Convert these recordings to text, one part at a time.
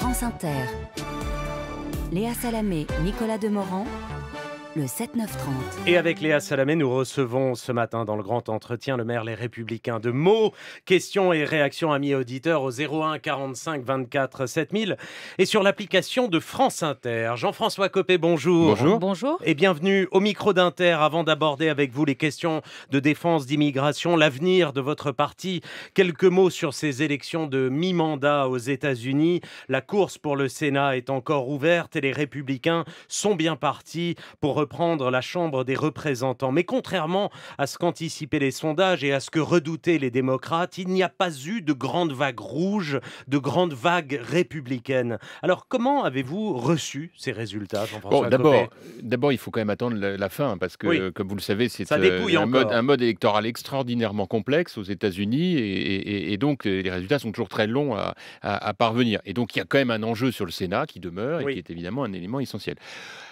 France Inter. Léa Salamé, Nicolas Demorand, le 7 Et avec Léa Salamé, nous recevons ce matin dans le grand entretien le maire Les Républicains de Meaux. Questions et réactions, amis auditeurs, au 01 45 24 7000 et sur l'application de France Inter. Jean-François Copé, bonjour. Bonjour. Bonjour. Et bienvenue au micro d'Inter avant d'aborder avec vous les questions de défense, d'immigration, l'avenir de votre parti. Quelques mots sur ces élections de mi-mandat aux États-Unis. La course pour le Sénat est encore ouverte et les Républicains sont bien partis pour prendre la Chambre des représentants. Mais contrairement à ce qu'anticipaient les sondages et à ce que redoutaient les démocrates, il n'y a pas eu de grande vague rouge, de grande vague républicaine. Alors comment avez-vous reçu ces résultats, Jean-François D'abord, il faut quand même attendre la, fin, parce que, euh, comme vous le savez, c'est euh, un, mode, un, mode, électoral extraordinairement complexe aux États-Unis, et, donc euh, les résultats sont toujours très longs à, parvenir. Et donc il y a quand même un enjeu sur le Sénat qui demeure et qui est évidemment un élément essentiel.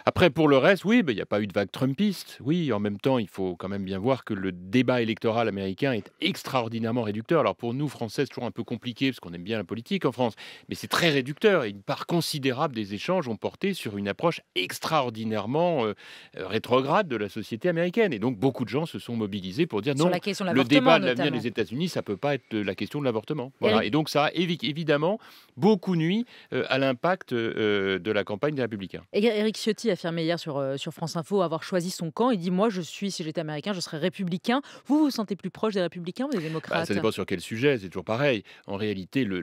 Après, pour le reste, oui, ben, il y a a pas eu de vague trumpiste. Oui, en même temps, il faut quand même bien voir que le débat électoral américain est extraordinairement réducteur. Alors pour nous, Français, c'est toujours un peu compliqué parce qu'on aime bien la politique en France, mais c'est très réducteur. Et une part considérable des échanges ont porté sur une approche extraordinairement euh, euh, rétrograde de la société américaine. Et donc beaucoup de gens se sont mobilisés pour dire non, la question le débat de l'avenir des États-Unis, ça peut pas être la question de l'avortement. Voilà. Et donc ça a évidemment beaucoup nuit euh, à l'impact de la campagne des Républicains. Et Eric Ciotti affirmait hier sur, sur France il faut avoir choisi son camp. Il dit Moi, je suis, si j'étais américain, je serais républicain. Vous, vous sentez plus proche des républicains ou des bah, démocrates bah, Ça dépend sur quel sujet, c'est toujours pareil. En réalité, le,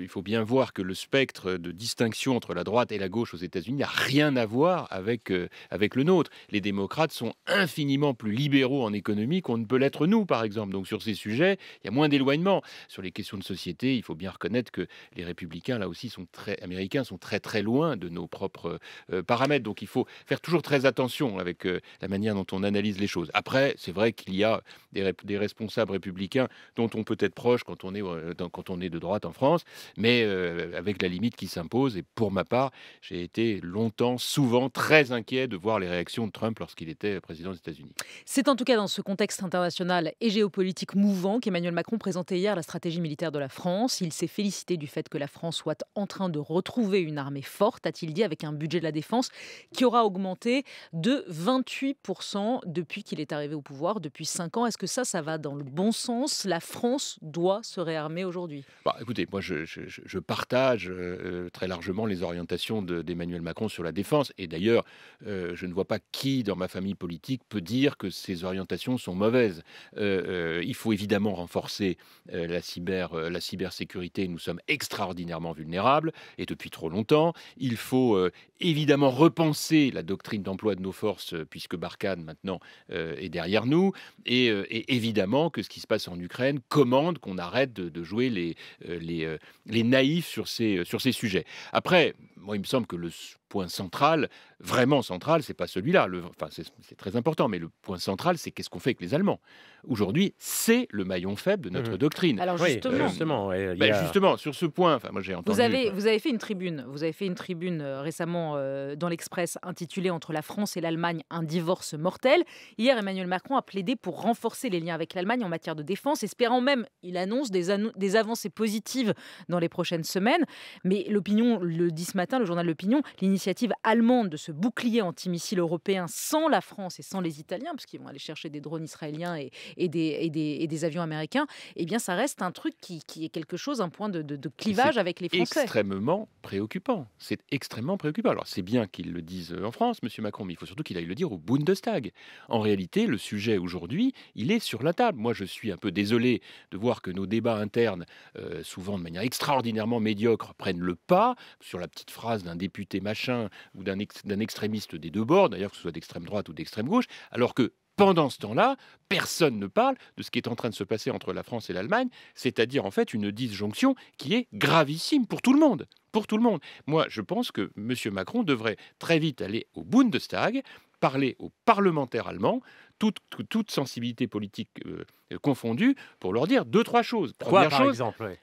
il faut bien voir que le spectre de distinction entre la droite et la gauche aux États-Unis n'a rien à voir avec, euh, avec le nôtre. Les démocrates sont infiniment plus libéraux en économie qu'on ne peut l'être nous, par exemple. Donc sur ces sujets, il y a moins d'éloignement. Sur les questions de société, il faut bien reconnaître que les républicains, là aussi, sont très américains, sont très très loin de nos propres euh, paramètres. Donc il faut faire toujours très très attention avec euh, la manière dont on analyse les choses. Après, c'est vrai qu'il y a des, responsables républicains dont on peut être proche quand on est, euh, quand on est de droite en France, mais euh, avec la limite qui s'impose. Et pour ma part, j'ai été longtemps, souvent très inquiet de voir les réactions de Trump lorsqu'il était président des États-Unis. C'est en tout cas dans ce contexte international et géopolitique mouvant qu'Emmanuel Macron présentait hier la stratégie militaire de la France. Il s'est félicité du fait que la France soit en train de retrouver une armée forte, a-t-il dit, avec un budget de la défense qui aura augmenté de 28% depuis qu'il est arrivé au pouvoir, depuis 5 ans. Est-ce que ça, ça va dans le bon sens La France doit se réarmer aujourd'hui bah, Écoutez, moi, je, je, partage euh, très largement les orientations d'Emmanuel Macron sur la défense. Et d'ailleurs, euh, je ne vois pas qui dans ma famille politique peut dire que ces orientations sont mauvaises. Euh, il faut évidemment renforcer la, cyber, la cybersécurité. Nous sommes extraordinairement vulnérables et depuis trop longtemps. Il faut évidemment repenser la doctrine d'entreprise emploi de nos forces, euh, puisque Barkhane maintenant euh, est derrière nous, euh, et, évidemment que ce qui se passe en Ukraine commande qu'on arrête de, jouer les, les, les naïfs sur ces, sur ces sujets. Après, moi, il me semble que le point central, vraiment central, c'est pas celui-là. Enfin, c'est très important, mais le point central, c'est qu'est-ce qu'on fait avec les Allemands Aujourd'hui, c'est le maillon faible de notre mmh. doctrine. Alors justement, euh, ben, justement, sur ce point, enfin, moi j'ai entendu. Vous avez, vous avez fait une tribune. Vous avez fait une tribune euh, récemment euh, dans l'Express intitulée "Entre la France et l'Allemagne, un divorce mortel". Hier, Emmanuel Macron a plaidé pour renforcer les liens avec l'Allemagne en matière de défense, espérant même, il annonce des, des avancées positives dans les prochaines semaines. Mais l'opinion le dit ce matin le journal L'Opinion, l'initiative allemande de ce bouclier antimissile européen sans la France et sans les Italiens, parce qu'ils vont aller chercher des drones israéliens et, des, des, avions américains, eh bien, ça reste un truc qui, est quelque chose, un point de, clivage avec les Français. extrêmement préoccupant. C'est extrêmement préoccupant. Alors, c'est bien qu'ils le disent en France, M. Macron, mais il faut surtout qu'il aille le dire au Bundestag. En réalité, le sujet aujourd'hui, il est sur la table. Moi, je suis un peu désolé de voir que nos débats internes, euh, souvent de manière extraordinairement médiocre, prennent le pas sur la petite phrase d'un député machin ou d'un extrémiste des deux bords, d'ailleurs que ce soit d'extrême droite ou d'extrême gauche, alors que pendant ce temps-là, personne ne parle de ce qui est en train de se passer entre la France et l'Allemagne, c'est-à-dire en fait une disjonction qui est gravissime pour tout le monde. Pour tout le monde. Moi, je pense que M. Macron devrait très vite aller au Bundestag, parler aux parlementaires allemands, toute, toute sensibilité politique euh, confondue, pour leur dire deux, trois choses. Première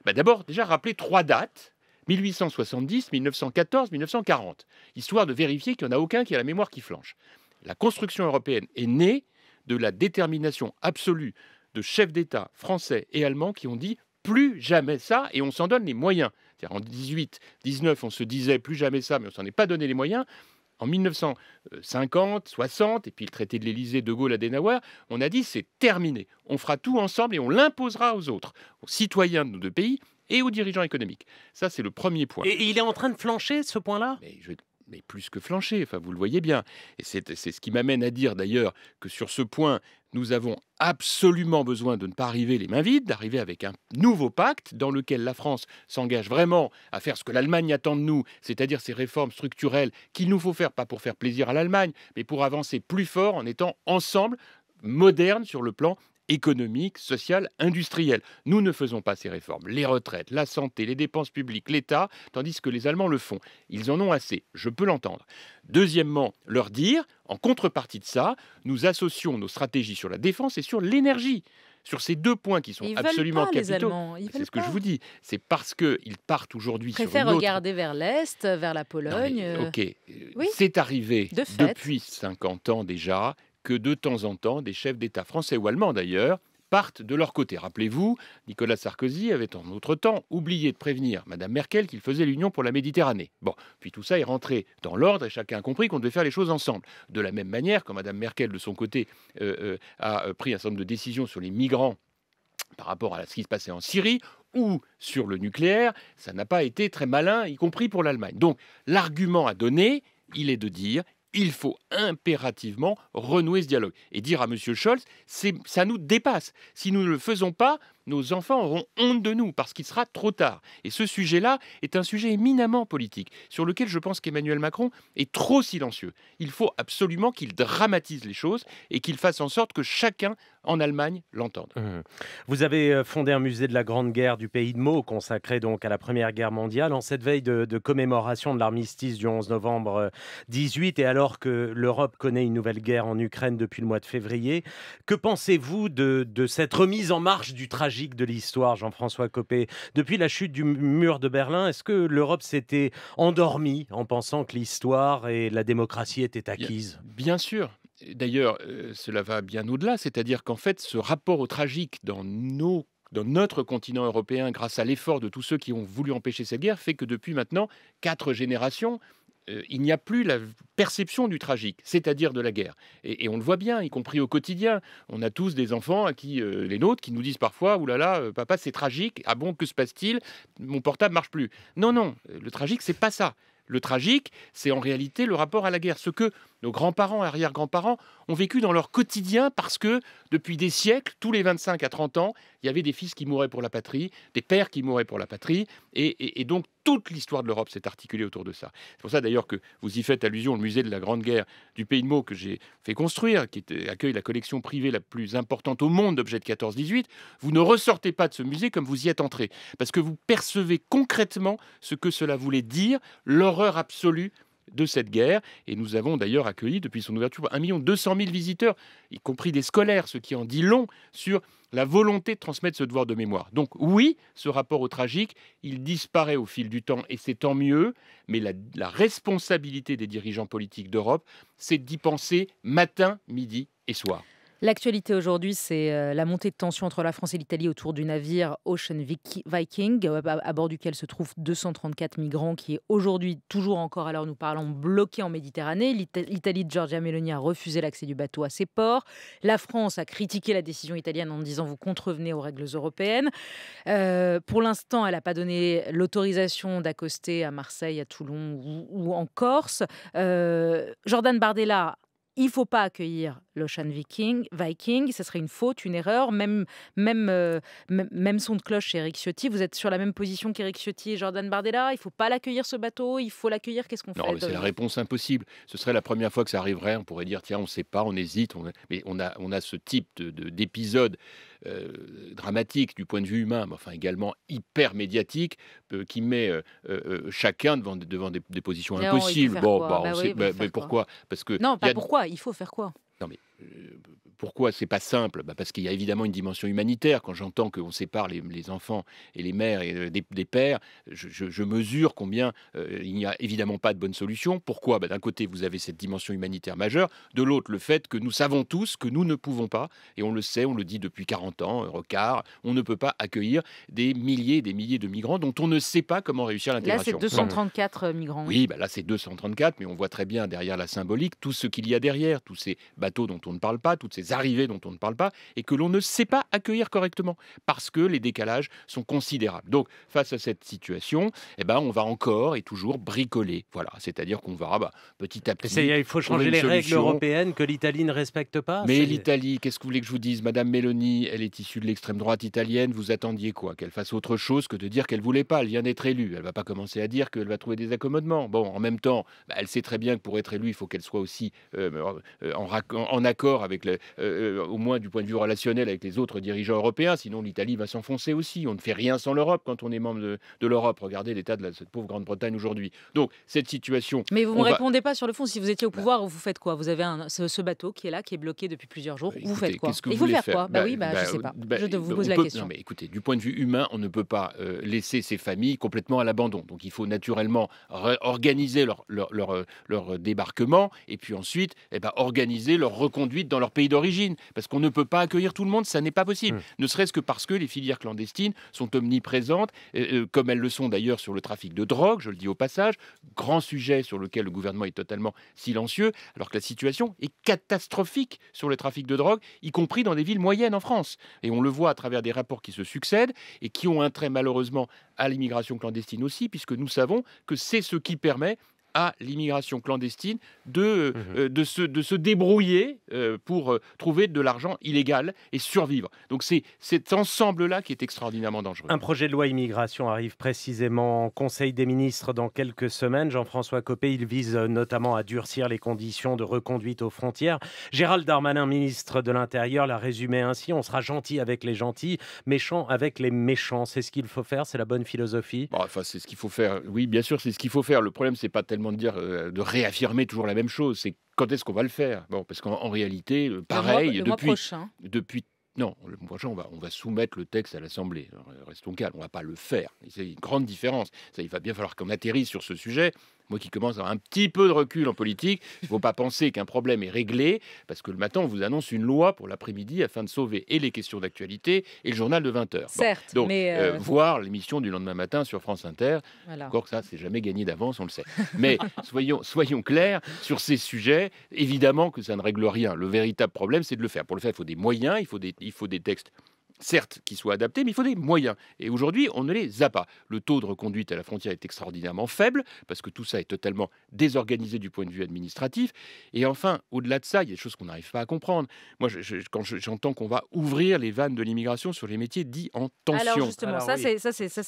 bah, D'abord, déjà rappeler trois dates 1870, 1914, 1940, histoire de vérifier qu'il n'y en a aucun qui a la mémoire qui flanche. La construction européenne est née de la détermination absolue de chefs d'État français et allemands qui ont dit plus jamais ça et on s'en donne les moyens. en 18, 19, on se disait plus jamais ça, mais on s'en est pas donné les moyens. En 1950, 60, et puis le traité de l'Élysée, de Gaulle, Adenauer, on a dit c'est terminé. On fera tout ensemble et on l'imposera aux autres, aux citoyens de nos deux pays, et aux dirigeants économiques. Ça, c'est le premier point. Et, il est en train de flancher ce point-là mais plus que flancher, enfin, vous le voyez bien. Et c'est ce qui m'amène à dire d'ailleurs que sur ce point, nous avons absolument besoin de ne pas arriver les mains vides, d'arriver avec un nouveau pacte dans lequel la France s'engage vraiment à faire ce que l'Allemagne attend de nous, c'est-à-dire ces réformes structurelles qu'il nous faut faire, pas pour faire plaisir à l'Allemagne, mais pour avancer plus fort en étant ensemble moderne sur le plan économique, social, industrielle. Nous ne faisons pas ces réformes. Les retraites, la santé, les dépenses publiques, l'État, tandis que les Allemands le font. Ils en ont assez, je peux l'entendre. Deuxièmement, leur dire, en contrepartie de ça, nous associons nos stratégies sur la défense et sur l'énergie sur ces deux points qui sont ils absolument pas, capitaux. C'est ce que je vous dis. C'est parce qu'ils partent aujourd'hui sur une autre... regarder vers l'Est, vers la Pologne. Euh. ok. C'est arrivé depuis 50 ans déjà que de temps en temps, des chefs d'État français ou allemands d'ailleurs, partent de leur côté. Rappelez-vous, Nicolas Sarkozy avait en outre temps oublié de prévenir Mme Merkel qu'il faisait l'union pour la Méditerranée. Bon, puis tout ça est rentré dans l'ordre et chacun a compris qu'on devait faire les choses ensemble. De la même manière, quand Mme Merkel, de son côté, euh, euh, a euh, pris un certain nombre de décisions sur les migrants par rapport à ce qui se passait en Syrie ou sur le nucléaire, ça n'a pas été très malin, y compris pour l'Allemagne. Donc l'argument à donner, il est de dire il faut impérativement renouer ce dialogue et dire à M. Scholz, ça nous dépasse. Si nous ne le faisons pas, nos enfants auront honte de nous parce qu'il sera trop tard. Et ce sujet-là est un sujet éminemment politique, sur lequel je pense qu'Emmanuel Macron est trop silencieux. Il faut absolument qu'il dramatise les choses et qu'il fasse en sorte que chacun en Allemagne l'entende. Mmh. Vous avez euh, fondé un musée de la Grande Guerre du pays de Meaux, consacré donc à la Première Guerre mondiale, en cette veille de, commémoration de l'armistice du 11 novembre 18, euh, et alors que l'Europe connaît une nouvelle guerre en Ukraine depuis le mois de février. Que pensez-vous de, de cette remise en marche du trajet de l'histoire, Jean-François Copé. Depuis la chute du mur de Berlin, est-ce que l'Europe s'était endormie en pensant que l'histoire et la démocratie étaient acquises Bien sûr. D'ailleurs, euh, cela va bien au-delà, c'est-à-dire qu'en fait, ce rapport au tragique dans dans notre continent européen, grâce à l'effort de tous ceux qui ont voulu empêcher cette guerre, fait que depuis maintenant quatre générations, euh, il n'y a plus la perception du tragique, c'est-à-dire de la guerre. Et, on le voit bien, y compris au quotidien. On a tous des enfants à qui euh, les nôtres qui nous disent parfois "Ouh là là, papa, c'est tragique. Ah bon, que se passe-t-il Mon portable marche plus." Non, non, euh, le tragique, c'est pas ça. Le tragique, c'est en réalité le rapport à la guerre, ce que nos grands-parents, arrière-grands-parents, ont vécu dans leur quotidien parce que depuis des siècles, tous les 25 à 30 ans, il y avait des fils qui mouraient pour la patrie, des pères qui mouraient pour la patrie, et, donc toute l'histoire de l'Europe s'est articulée autour de ça. C'est pour ça d'ailleurs que vous y faites allusion, au musée de la Grande Guerre du Pays de Meaux que j'ai fait construire, qui accueille la collection privée la plus importante au monde d'objets de 14-18, vous ne ressortez pas de ce musée comme vous y êtes entré, parce que vous percevez concrètement ce que cela voulait dire, l'horreur absolue de cette guerre. Et nous avons d'ailleurs accueilli depuis son ouverture 1 200 000 visiteurs, y compris des scolaires, ce qui en dit long sur la volonté de transmettre ce devoir de mémoire. Donc oui, ce rapport au tragique, il disparaît au fil du temps et c'est tant mieux, mais la responsabilité des dirigeants politiques d'Europe, c'est d'y penser matin, midi et soir. L'actualité aujourd'hui, c'est euh, la montée de tension entre la France et l'Italie autour du navire Ocean Viking, euh, à bord duquel se trouvent 234 migrants qui est aujourd'hui, toujours encore alors nous parlons, bloqué en Méditerranée. L'Italie de Giorgia Meloni a refusé l'accès du bateau à ses ports. La France a critiqué la décision italienne en disant vous contrevenez aux règles européennes. Euh, pour l'instant, elle n'a pas donné l'autorisation d'accoster à Marseille, à Toulon ou, en Corse. Jordan Bardella il ne faut pas accueillir l'Ocean Viking, Viking, ce serait une faute, une erreur. Même, même, euh, même son de cloche chez Eric Ciotti. Vous êtes sur la même position qu'Eric Ciotti et Jordan Bardella. Il ne faut pas l'accueillir ce bateau, il faut l'accueillir. Qu'est-ce qu'on fait Non, mais c'est la réponse impossible. Ce serait la première fois que ça arriverait. On pourrait dire tiens, on ne sait pas, on hésite. Mais on a, on a ce type d'épisode euh, dramatique du point de vue humain, mais enfin également hyper médiatique, euh, qui met euh, chacun devant, devant des, positions impossibles. Bon, bah, bah mais pourquoi Parce que non, pas pourquoi. Il faut faire quoi pourquoi c'est pas simple bah Parce qu'il y a évidemment une dimension humanitaire. Quand j'entends qu'on sépare les, enfants et les mères et euh, des, pères, je, mesure combien euh, il n'y a évidemment pas de bonne solution. Pourquoi bah, D'un côté, vous avez cette dimension humanitaire majeure. De l'autre, le fait que nous savons tous que nous ne pouvons pas, et on le sait, on le dit depuis 40 ans, on ne peut pas accueillir des milliers des milliers de migrants dont on ne sait pas comment réussir l'intégration. Là, c'est 234 euh, migrants. Oui, bah, là, c'est 234, mais on voit très bien derrière la symbolique tout ce qu'il y a derrière, tous ces bateaux dont on ne parle pas, toutes ces arrivées dont on ne parle pas, et que l'on ne sait pas accueillir correctement, parce que les décalages sont considérables. Donc, face à cette situation, eh ben, on va encore et toujours bricoler. Voilà, c'est-à-dire qu'on va bah, petit à petit. il faut changer les règles européennes que l'Italie ne respecte pas. Mais l'Italie, qu'est-ce que vous voulez que je vous dise Madame Meloni, elle est issue de l'extrême droite italienne. Vous attendiez quoi Qu'elle fasse autre chose que de dire qu'elle voulait pas. Elle vient d'être élue. Elle va pas commencer à dire qu'elle va trouver des accommodements. Bon, en même temps, bah, elle sait très bien que pour être élue, il faut qu'elle soit aussi euh, euh, en, en, accord avec le, euh, euh, au moins du point de vue relationnel avec les autres dirigeants européens, sinon l'Italie va s'enfoncer aussi. On ne fait rien sans l'Europe quand on est membre de, l'Europe. Regardez l'état de cette pauvre Grande-Bretagne aujourd'hui. Donc cette situation... Mais vous ne répondez pas sur le fond, si vous étiez au bah. pouvoir, vous faites quoi Vous avez ce, bateau qui est là, qui est bloqué depuis plusieurs jours, bah, vous faites quoi Et que quoi bah, bah, je ne sais pas. je vous pose la question. Non, mais écoutez, du point de vue humain, on ne peut pas euh, laisser ces familles complètement à l'abandon. Donc il faut naturellement organiser leur, leur, leur, débarquement et puis ensuite eh ben, organiser leur reconduite dans leur pays d'origine parce qu'on ne peut pas accueillir tout le monde, ça n'est pas possible. Mmh. Ne serait-ce que parce que les filières clandestines sont omniprésentes, euh, euh, comme elles le sont d'ailleurs sur le trafic de drogue, je le dis au passage, grand sujet sur lequel le gouvernement est totalement silencieux, alors que la situation est catastrophique sur le trafic de drogue, y compris dans des villes moyennes en France. Et on le voit à travers des rapports qui se succèdent et qui ont un trait malheureusement à l'immigration clandestine aussi, puisque nous savons que c'est ce qui permet à l'immigration clandestine de, euh, mhm. euh, de, se, de se débrouiller euh, pour trouver de l'argent illégal et survivre. Donc c'est cet ensemble-là qui est extraordinairement dangereux. Un projet de loi immigration arrive précisément en Conseil des ministres dans quelques semaines. Jean-François Copé, il vise notamment à durcir les conditions de reconduite aux frontières. Gérald Darmanin, ministre de l'Intérieur, l'a résumé ainsi, on sera gentil avec les gentils, méchant avec les méchants. C'est ce qu'il faut faire, c'est la bonne philosophie. Bah, enfin, c'est ce qu'il faut faire. Oui, bien sûr, c'est ce qu'il faut faire. Le problème, c'est pas tellement de dire, euh, de réaffirmer toujours la même chose. C'est quand est-ce qu'on va le faire Bon, parce qu'en réalité, euh, pareil, le depuis, non, le mois prochain, on va, on va soumettre le texte à l'Assemblée. Euh, restons calmes, on ne va pas le faire. C'est une grande différence. Ça, il va bien falloir qu'on atterrisse sur ce sujet moi qui commence à avoir un petit peu de recul en politique, il ne faut pas penser qu'un problème est réglé, parce que le matin, on vous annonce une loi pour l'après-midi afin de sauver et les questions d'actualité et le journal de 20h. Certes, donc, mais euh, euh, voir l'émission du lendemain matin sur France Inter, encore que ça, c'est jamais gagné d'avance, on le sait. Mais soyons, soyons clairs, sur ces sujets, évidemment que ça ne règle rien. Le véritable problème, c'est de le faire. Pour le faire, il faut des moyens, il faut il faut des textes certes, qu'ils soient adaptés, mais il faut des moyens. Et aujourd'hui, on ne les a pas. Le taux de reconduite à la frontière est extraordinairement faible, parce que tout ça est totalement désorganisé du point de vue administratif. Et enfin, au-delà de ça, il y a des choses qu'on n'arrive pas à comprendre. Moi, quand j'entends qu'on va ouvrir les vannes de l'immigration sur les métiers dits en tension. Alors justement, ça, c'est ça, c'est ça,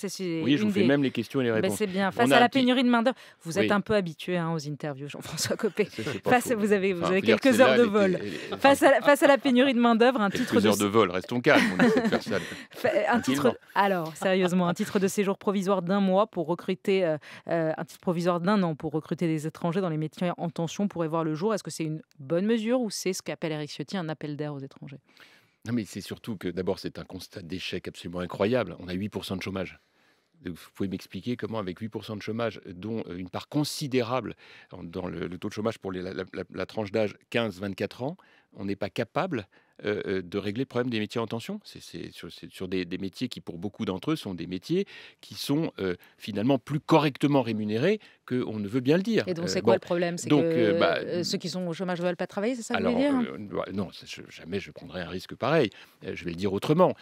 Oui, je vous fais même les questions et les ben, réponses. c'est bien. Face à la pénurie de main d'œuvre, vous êtes un peu habitué aux interviews, Jean-François Copé. face, vous avez, vous avez quelques heures de vol. Face, à, face à la pénurie de main d'œuvre, un titre de... heures de vol, restons calmes. Euh, un titre, alors, sérieusement, un titre de séjour provisoire d'un mois pour recruter, euh, euh, un titre provisoire d'un an pour recruter des étrangers dans les métiers en tension pourrait voir le jour. Est-ce que c'est une bonne mesure ou c'est ce qu'appelle Eric Ciotti un appel d'air aux étrangers non, mais c'est surtout que d'abord, c'est un constat d'échec absolument incroyable. On a 8% de chômage. Vous pouvez m'expliquer comment, avec 8% de chômage, dont une part considérable dans le, taux de chômage pour la, la, tranche d'âge 15-24 ans, on n'est pas capable euh, euh, de régler le problème des métiers en tension. C'est sur, des, métiers qui, pour beaucoup d'entre eux, sont des métiers qui sont euh, finalement plus correctement rémunérés qu'on ne veut bien le dire. Et donc, c'est quoi le problème C'est que bah, ceux qui sont au chômage ne veulent pas travailler, c'est ça que dire bah, Non, jamais je prendrai un risque pareil. je vais le dire autrement.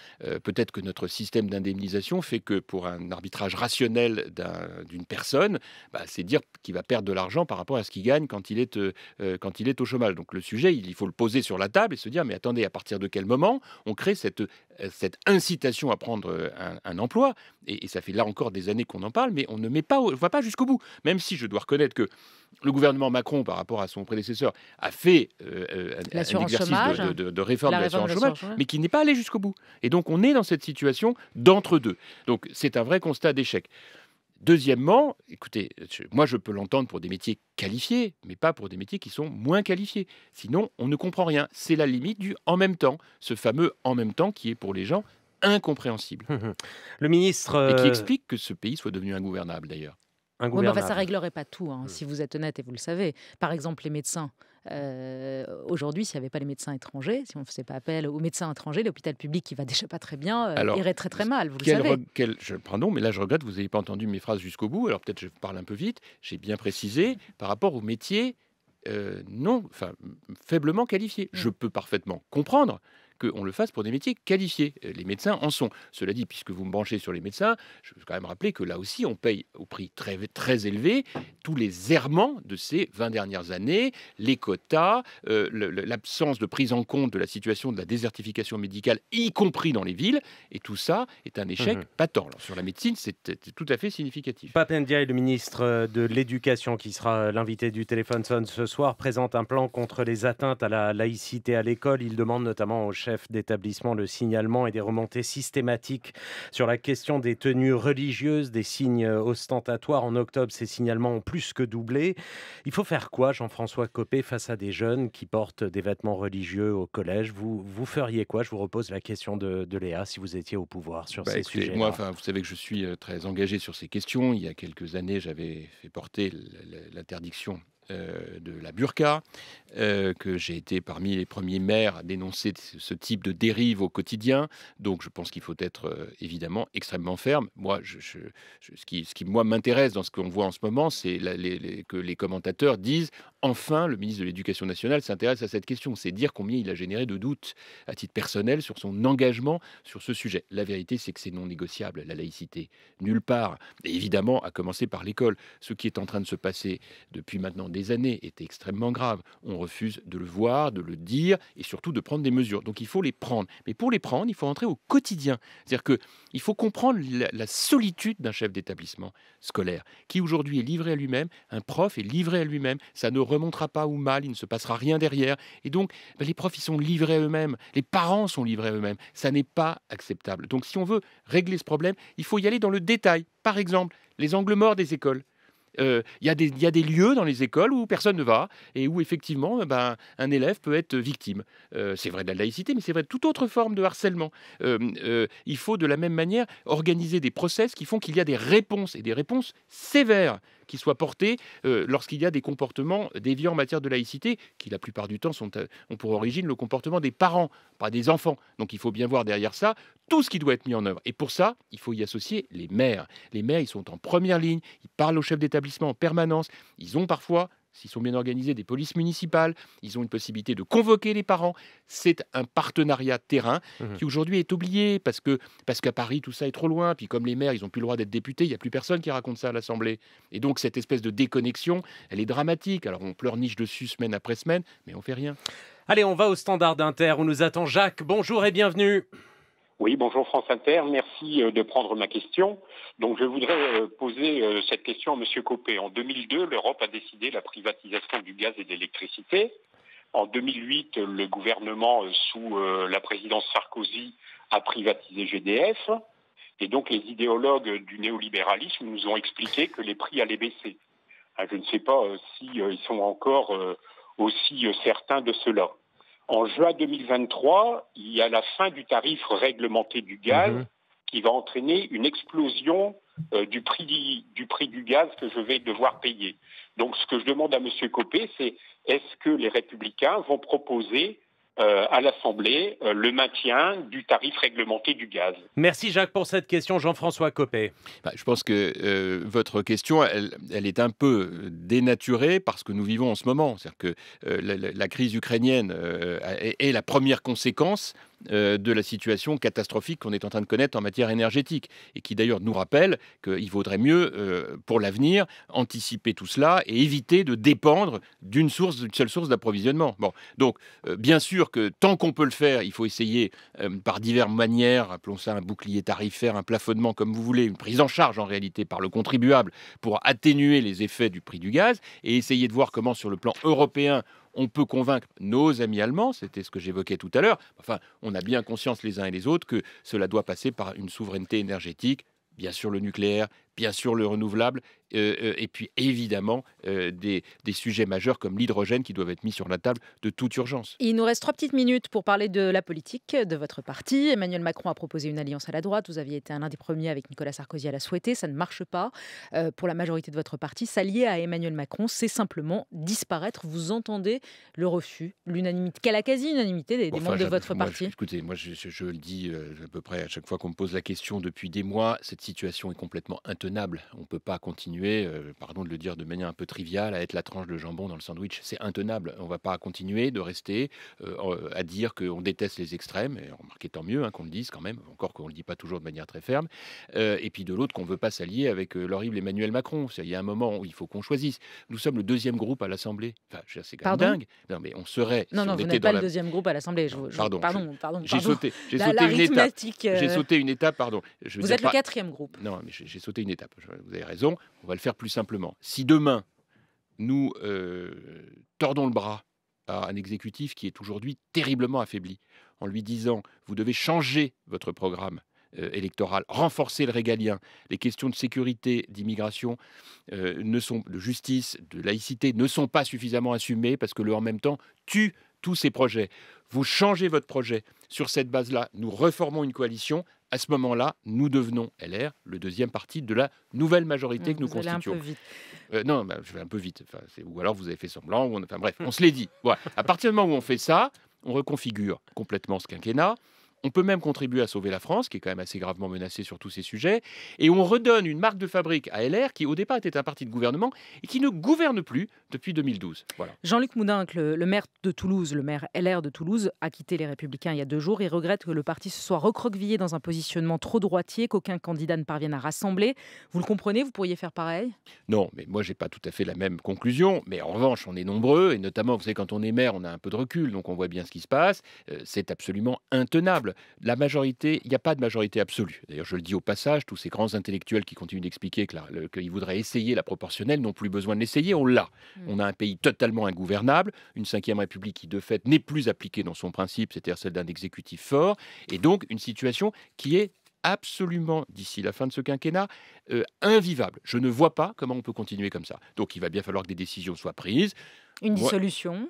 Peut-être que notre système d'indemnisation fait que pour un arbitrage rationnel d'une personne, bah, c'est dire qu'il va perdre de l'argent par rapport à ce qu'il gagne quand il, est, quand il est au chômage. Donc le sujet, il faut le poser sur la table et se dire, mais attendez, à partir de quel moment on crée cette, euh, cette incitation à prendre euh, un, emploi. Et, ça fait là encore des années qu'on en parle, mais on ne met pas, on va pas jusqu'au bout. Même si je dois reconnaître que le gouvernement Macron, par rapport à son prédécesseur, a fait euh, un, exercice de, réforme de l'assurance chômage, mais qui n'est pas allé jusqu'au bout. Et donc on est dans cette situation d'entre-deux. Donc c'est un vrai constat d'échec. Deuxièmement, écoutez, moi je peux l'entendre pour des métiers qualifiés, mais pas pour des métiers qui sont moins qualifiés. Sinon, on ne comprend rien. C'est la limite du en même temps, ce fameux en même temps qui est pour les gens incompréhensible. Hum, hum. Le ministre... Et qui euh, explique que ce pays soit devenu ingouvernable d'ailleurs. Ingouvernable. ça réglerait pas tout, hein, hum. si vous êtes honnête et vous le savez. Par exemple, les médecins. Euh, aujourd'hui, s'il n'y avait pas les médecins étrangers, si on ne faisait pas appel aux médecins étrangers, l'hôpital public qui va déjà pas très bien euh, irait très très mal. Vous le savez. Quel, je, pardon, mais là je regrette, vous n'avez pas entendu mes phrases jusqu'au bout. Alors peut-être je parle un peu vite. J'ai bien précisé par rapport au métier, euh, non, enfin faiblement qualifié. Mmh. Je peux parfaitement comprendre qu'on le fasse pour des métiers qualifiés. Euh, les médecins en sont. Cela dit, puisque vous me branchez sur les médecins, je veux quand même rappeler que là aussi, on paye au prix très, très élevé tous les errements de ces 20 dernières années, les quotas, euh, l'absence de prise en compte de la situation de la désertification médicale, y compris dans les villes. Et tout ça est un échec mhm. patent. sur la médecine, euh, c'est tout à fait significatif. Papendia et le ministre de l'Éducation qui sera l'invité du téléphone Son ce soir, présente un plan contre les atteintes à la laïcité à l'école. Il demande notamment aux chefs chef d'établissement le signalement et des remontées systématiques sur la question des tenues religieuses, des signes ostentatoires. En octobre, ces signalements ont plus que doublé. Il faut faire quoi, Jean-François Copé, face à des jeunes qui portent des vêtements religieux au collège vous, vous feriez quoi Je vous repose la question de, Léa, si vous étiez au pouvoir sur bah, ces sujets. Moi, enfin, vous savez que je suis euh, très engagé sur ces questions. Il y a quelques années, j'avais fait porter l'interdiction euh, de la burqa, euh, que j'ai été parmi les premiers maires à dénoncer ce type de dérive au quotidien. Donc je pense qu'il faut être euh, évidemment extrêmement ferme. Moi, ce, qui, moi m'intéresse dans ce qu'on voit en ce moment, c'est que les commentateurs disent enfin le ministre de l'Éducation nationale s'intéresse à cette question. C'est dire combien il a généré de doutes à titre personnel sur son engagement sur ce sujet. La vérité, c'est que c'est non négociable, la laïcité, nulle part. évidemment, à commencer par l'école. Ce qui est en train de se passer depuis maintenant des les années étaient extrêmement graves. On refuse de le voir, de le dire et surtout de prendre des mesures. Donc il faut les prendre. Mais pour les prendre, il faut entrer au quotidien. C'est-à-dire qu'il faut comprendre la, solitude d'un chef d'établissement scolaire qui aujourd'hui est livré à lui-même. Un prof est livré à lui-même. Ça ne remontera pas ou mal, il ne se passera rien derrière. Et donc ben, les profs, ils sont livrés à eux-mêmes. Les parents sont livrés à eux-mêmes. Ça n'est pas acceptable. Donc si on veut régler ce problème, il faut y aller dans le détail. Par exemple, les angles morts des écoles. Euh, il y, a des lieux dans les écoles où personne ne va et où effectivement eh ben, un élève peut être victime. Euh, c'est vrai de la laïcité, mais c'est vrai de toute autre forme de harcèlement. Euh, il faut de la même manière organiser des process qui font qu'il y a des réponses et des réponses sévères qui soit porté euh, lorsqu'il y a des comportements déviants en matière de laïcité, qui la plupart du temps sont, euh, ont pour origine le comportement des parents, pas des enfants. Donc il faut bien voir derrière ça tout ce qui doit être mis en œuvre. Et pour ça, il faut y associer les maires. Les maires, ils sont en première ligne, ils parlent aux chefs d'établissement en permanence, ils ont parfois s'ils sont bien organisés, des polices municipales. Ils ont une possibilité de convoquer les parents. C'est un partenariat terrain mhm. qui aujourd'hui est oublié parce que parce qu'à Paris tout ça est trop loin. Puis comme les maires, ils n'ont plus le droit d'être députés, il n'y a plus personne qui raconte ça à l'Assemblée. Et donc cette espèce de déconnexion, elle est dramatique. Alors on pleurniche dessus semaine après semaine, mais on fait rien. Allez, on va au standard Inter, On nous attend Jacques. Bonjour et bienvenue. Oui, bonjour France Inter, merci euh, de prendre ma question. Donc je voudrais euh, poser euh, cette question à M. Copé. En 2002, l'Europe a décidé la privatisation du gaz et de l'électricité. En 2008, le gouvernement sous la présidence Sarkozy a privatisé GDF. Et donc les idéologues du néolibéralisme nous ont expliqué que les prix allaient baisser. Ah, je ne sais pas s'ils sont encore aussi certains de cela. En juin 2023, il y a la fin du tarif réglementé du gaz mhm. qui va entraîner une explosion euh, du, prix, du gaz que je vais devoir payer. Donc ce que je demande à M. Copé, c'est est-ce que les républicains vont proposer euh, à l'Assemblée euh, le maintien du tarif réglementé du gaz. Merci Jacques pour cette question. Jean-François Copé. Bah, je pense que euh, votre question, elle, est un peu dénaturée parce que nous vivons en ce moment. C'est-à-dire que la, crise ukrainienne est, la première conséquence de la situation catastrophique qu'on est en train de connaître en matière énergétique et qui d'ailleurs nous rappelle qu'il vaudrait mieux pour l'avenir anticiper tout cela et éviter de dépendre d'une source, d'une seule source d'approvisionnement. Bon, donc bien sûr que tant qu'on peut le faire, il faut essayer euh, par diverses manières, appelons ça un bouclier tarifaire, un plafonnement, comme vous voulez, une prise en charge en réalité par le contribuable pour atténuer les effets du prix du gaz et essayer de voir comment sur le plan européen on peut convaincre nos amis allemands, c'était ce que j'évoquais tout à l'heure, enfin on a bien conscience les uns et les autres que cela doit passer par une souveraineté énergétique, bien sûr le nucléaire, bien sûr le renouvelable, euh, euh, et puis évidemment euh, des, sujets majeurs comme l'hydrogène qui doivent être mis sur la table de toute urgence. Il nous reste trois petites minutes pour parler de la politique de votre parti. Emmanuel Macron a proposé une alliance à la droite. Vous aviez été un des premiers avec Nicolas Sarkozy à la souhaiter. Ça ne marche pas pour la majorité de votre parti. S'allier à Emmanuel Macron, c'est simplement disparaître. Vous entendez le refus, l'unanimité, Quelle la quasi-unanimité des, membres de votre parti. écoutez, moi je, le dis à peu près à chaque fois qu'on me pose la question depuis des mois, cette situation est complètement intenable intenable. On ne peut pas continuer, euh, pardon de le dire de manière un peu triviale, à être la tranche de jambon dans le sandwich. C'est intenable. On ne va pas continuer de rester euh, à dire qu'on déteste les extrêmes. Et remarquez, tant mieux hein, qu'on le dise quand même, encore qu'on ne le dit pas toujours de manière très ferme. Euh, et puis de l'autre, qu'on ne veut pas s'allier avec l'horrible Emmanuel Macron. Il y a un moment où il faut qu'on choisisse. Nous sommes le deuxième groupe à l'Assemblée. Enfin, c'est pardon dingue. Non, mais on serait. Non, non, vous n'êtes pas le deuxième groupe à l'Assemblée. Pardon, pardon, pardon. J'ai sauté, j'ai sauté une étape. J'ai sauté une étape, pardon. Je vous êtes le quatrième groupe. Non, mais j'ai sauté une vous avez raison, on va le faire plus simplement. Si demain, nous euh, tordons le bras à un exécutif qui est aujourd'hui terriblement affaibli, en lui disant, vous devez changer votre programme euh, électoral, renforcer le régalien. Les questions de sécurité, d'immigration, euh, ne sont de justice, de laïcité ne sont pas suffisamment assumées parce que le en même temps tue tous ces projets. Vous changez votre projet sur cette base-là. Nous reformons une coalition. À ce moment-là, nous devenons LR, le deuxième parti de la nouvelle majorité que nous constituons. Un peu vite. Euh, non, bah, je vais un peu vite. Enfin, ou alors vous avez fait semblant. Ou on... Enfin bref, on se l'est dit. À partir du moment où on fait ça, on reconfigure complètement ce quinquennat. On peut même contribuer à sauver la France, qui est quand même assez gravement menacée sur tous ces sujets. Et on redonne une marque de fabrique à LR, qui au départ était un parti de gouvernement et qui ne gouverne plus depuis 2012. Voilà. Jean-Luc Moudin, le, maire de Toulouse, le maire LR de Toulouse, a quitté les Républicains il y a deux jours Il regrette que le parti se soit recroquevillé dans un positionnement trop droitier, qu'aucun candidat ne parvienne à rassembler. Vous le comprenez, vous pourriez faire pareil Non, mais moi, j'ai pas tout à fait la même conclusion. Mais en revanche, on est nombreux, et notamment, vous savez, quand on est maire, on a un peu de recul, donc on voit bien ce qui se passe. Euh, c'est absolument intenable. La majorité, il n'y a pas de majorité absolue. D'ailleurs, je le dis au passage, tous ces grands intellectuels qui continuent d'expliquer qu'ils voudraient essayer la proportionnelle n'ont plus besoin de l'essayer, on l'a. Hmm. On a un pays totalement ingouvernable, une cinquième république qui, de fait, n'est plus appliquée dans son principe, c'est-à-dire celle d'un exécutif fort, et donc une situation qui est absolument, d'ici la fin de ce quinquennat, euh, invivable. Je ne vois pas comment on peut continuer comme ça. Donc il va bien falloir que des décisions soient prises. Une dissolution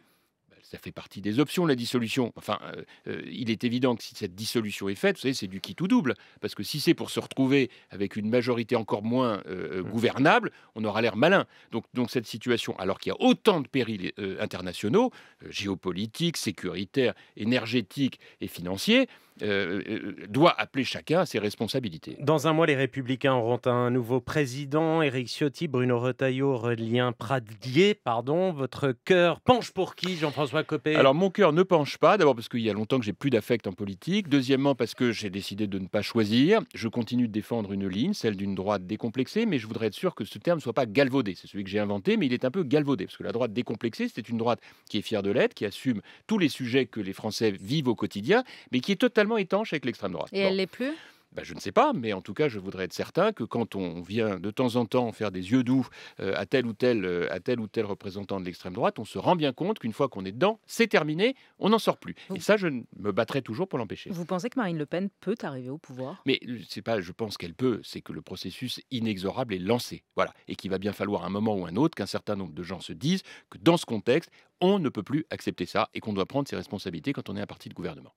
ça fait partie des options, la dissolution. Enfin, euh, euh, il est évident que si cette dissolution est faite, vous savez, c'est du qui tout double. Parce que si c'est pour se retrouver avec une majorité encore moins euh, mmh. gouvernable, on aura l'air malin. Donc, donc cette situation, alors qu'il y a autant de périls internationaux, géopolitiques, sécuritaires, énergétiques et financiers, euh, euh, doit appeler chacun à ses responsabilités. Dans un mois, les Républicains auront un nouveau président, Éric Ciotti, Bruno Retailleau, Relien Pradier, pardon. Votre cœur penche pour qui, Jean-François Copé Alors, mon cœur ne penche pas, d'abord parce qu'il y a longtemps que j'ai plus d'affect en politique, deuxièmement parce que j'ai décidé de ne pas choisir. Je continue de défendre une ligne, celle d'une droite décomplexée, mais je voudrais être sûr que ce terme ne soit pas galvaudé. C'est celui que j'ai inventé, mais il est un peu galvaudé, parce que la droite décomplexée, c'est une droite qui est fière de l'être, qui assume tous les sujets que les Français vivent au quotidien, mais qui est totalement étanche avec l'extrême droite. Et elle l'est plus ben, je ne sais pas, mais en tout cas, je voudrais être certain que quand on vient de temps en temps faire des yeux doux euh, à, tel ou tel, euh, à tel ou tel représentant de l'extrême droite, on se rend bien compte qu'une fois qu'on est dedans, c'est terminé, on n'en sort plus. Et ça, je me battrai toujours pour l'empêcher. Vous pensez que Marine Le Pen peut arriver au pouvoir Mais euh, c'est pas, je pense qu'elle peut, c'est que le processus inexorable est lancé. Voilà. Et qu'il va bien falloir un moment ou un autre qu'un certain nombre de gens se disent que dans ce contexte, on ne peut plus accepter ça et qu'on doit prendre ses responsabilités quand on est un parti de gouvernement.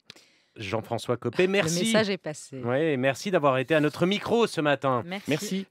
Jean-François Copé. Merci. Le message est passé. Oui, merci d'avoir été à notre micro ce matin. merci.